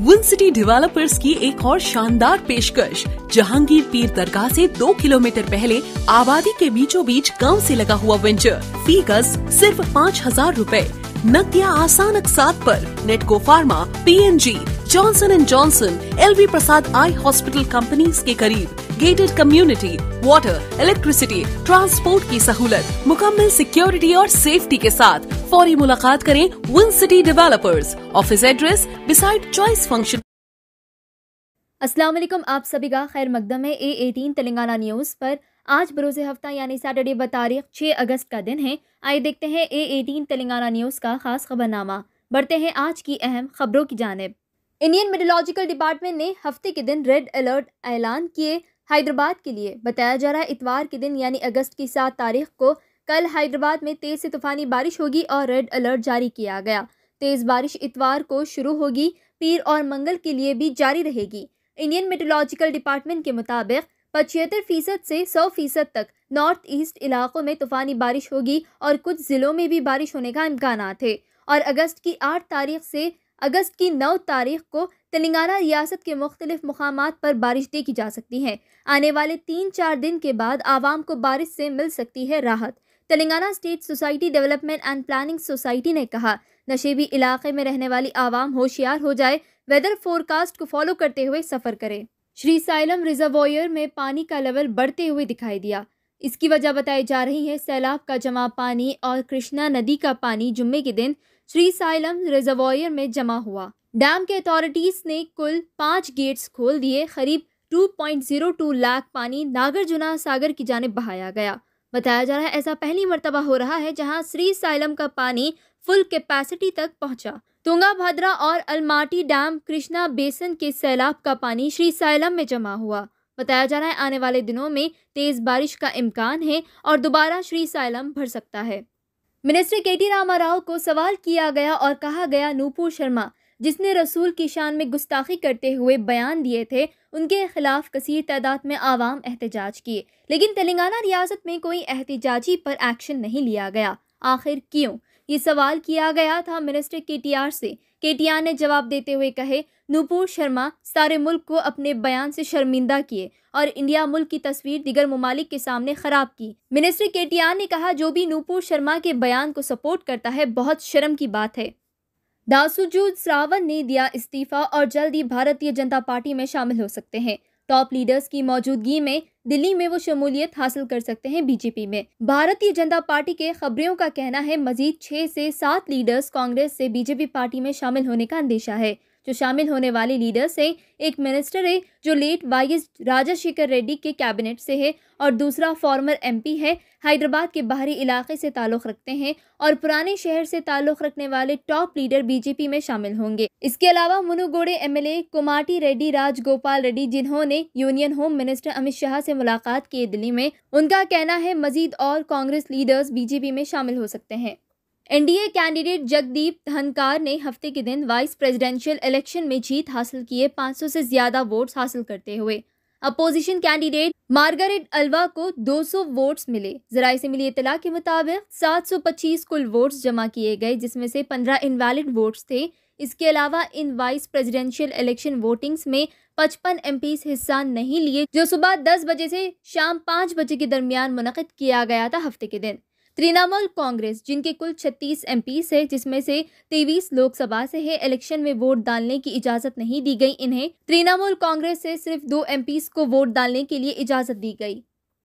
win city developers की एक और शानदार पेशकश जहांगीर पीर दरगाह से दो किलोमीटर पहले आबादी के बीचों बीच गाँव ऐसी लगा हुआ वेंचर फीकस सिर्फ पाँच हजार रूपए नकदिया आसान अकसात पर Natco pharma P N G Johnson and Johnson L B Prasad eye hospital companies के करीब gated community water electricity transport की सहूलत मुकम्मल सिक्योरिटी और सेफ्टी के साथ फौरी मुलाकात करें one city developers office address beside choice function Aslam आप सभी का खैर मकदम है ए एटीन तेलंगाना न्यूज़ पर आज बरोज़ हफ्ता यानी सैटरडे बतारीख छः अगस्त का दिन है आइए देखते हैं ए एटीन तेलंगाना न्यूज़ का खास खबरनामा बढ़ते हैं आज की अहम खबरों की जानब इंडियन मेडियोलॉजिकल डिपार्टमेंट ने हफ्ते के दिन रेड अलर्ट ऐलान किए हैदराबाद के लिए बताया जा रहा है इतवार के दिन यानी अगस्त की सात तारीख को कल हैदराबाद में तेज़ से तूफानी बारिश होगी और रेड अलर्ट जारी किया गया तेज़ बारिश इतवार को शुरू होगी पीर और मंगल के लिए भी जारी रहेगी इंडियन मेट्रोलॉजिकल डिपार्टमेंट के मुताबिक पचहत्तर फीसद से सौ फीसद तक नॉर्थ ईस्ट इलाकों में तूफानी बारिश होगी और कुछ ज़िलों में भी बारिश होने का इम्कान है और अगस्त की आठ तारीख से अगस्त की नौ तारीख को तेलंगाना रियासत के मुख्तलिफ मकाम पर बारिश देखी जा सकती है आने वाले तीन चार दिन के बाद आवाम को बारिश से मिल सकती है राहत Telangana state society development and planning society ने कहा नशेबी इलाके में रहने वाली आवाम होशियार हो जाए वेदर फोरकास्ट को फॉलो करते हुए सफ़र करें श्री साइलम रिजर्वोयर में पानी का लेवल बढ़ते हुए दिखाई दिया इसकी वजह बताई जा रही है सैलाब का जमा पानी और कृष्णा नदी का पानी जुम्मे के दिन श्री साइलम रिजर्वॉयर में जमा हुआ डैम के अथॉरिटीज ने कुल पाँच गेट्स खोल दिए करीब 2.02 लाख पानी नागरजुना सागर की जानब बहाया गया बताया जा रहा है ऐसा पहली मरतबा हो रहा है जहां श्री साइलम का पानी फुल कैपेसिटी तक पहुंचा तुंगा भद्रा और अलमाटी डैम कृष्णा बेसन के सैलाब का पानी श्री साइलम में जमा हुआ बताया जा रहा है आने वाले दिनों में तेज बारिश का इम्कान है और दोबारा श्री साइलम भर सकता है मिनिस्टर के टी रामा राव को सवाल किया गया और कहा गया नूपुर शर्मा जिसने रसूल की शान में गुस्ताखी करते हुए बयान दिए थे उनके खिलाफ कसीर तादाद में आवाम एहतजाज किए लेकिन तेलंगाना रियासत में कोई एहतजाजी पर एक्शन नहीं लिया गया आखिर क्यों ये सवाल किया गया था मिनिस्टर केटीआर से केटीआर ने जवाब देते हुए कहे नूपुर शर्मा सारे मुल्क को अपने बयान से शर्मिंदा किए और इंडिया मुल्क की तस्वीर दिगर ममालिक के सामने खराब की मिनिस्टर केटीआर ने कहा जो भी नूपुर शर्मा के बयान को सपोर्ट करता है बहुत शर्म की बात है दासुजूद सावन ने दिया इस्तीफा और जल्द ही भारतीय जनता पार्टी में शामिल हो सकते हैं टॉप लीडर्स की मौजूदगी में दिल्ली में वो शमूलियत हासिल कर सकते हैं बीजेपी में भारतीय जनता पार्टी के खबरियों का कहना है मजीद छह से सात लीडर्स कांग्रेस से बीजेपी पार्टी में शामिल होने का अंदेशा है जो शामिल होने वाले लीडर्स हैं एक मिनिस्टर है जो late Y S Rajasekhar Reddy के कैबिनेट से है और दूसरा फॉर्मर एमपी है हैदराबाद के बाहरी इलाके से ताल्लुक़ रखते हैं और पुराने शहर से ताल्लुक़ रखने वाले टॉप लीडर बीजेपी में शामिल होंगे इसके अलावा मुनुगोड़े एमएलए कुमाटी रेड्डी राजगोपाल रेड्डी जिन्होंने union home minister Amit Shah से मुलाकात की दिल्ली में उनका कहना है मजीद और कांग्रेस लीडर्स बीजेपी में शामिल हो सकते हैं एनडीए कैंडिडेट जगदीप धनकार ने हफ्ते के दिन वाइस प्रेसिडेंशियल इलेक्शन में जीत हासिल किए 500 से ज्यादा वोट्स हासिल करते हुए अपोजिशन कैंडिडेट मार्गरेट अल्वा को 200 वोट्स मिले जराये से मिली इतला के मुताबिक 725 कुल वोट्स जमा किए गए जिसमें से 15 इनवैलिड वोट्स थे इसके अलावा इन वाइस प्रेसिडेंशियल इलेक्शन वोटिंग्स में 55 एम हिस्सा नहीं लिए जो सुबह 10 बजे से शाम 5 बजे के दरमियान मुनद किया गया था हफ्ते के दिन तृणमूल कांग्रेस जिनके कुल 36 पी है जिसमें से 23 लोकसभा से है इलेक्शन में वोट डालने की इजाजत नहीं दी गई इन्हें तृणमूल कांग्रेस से सिर्फ दो एम को वोट डालने के लिए इजाजत दी गई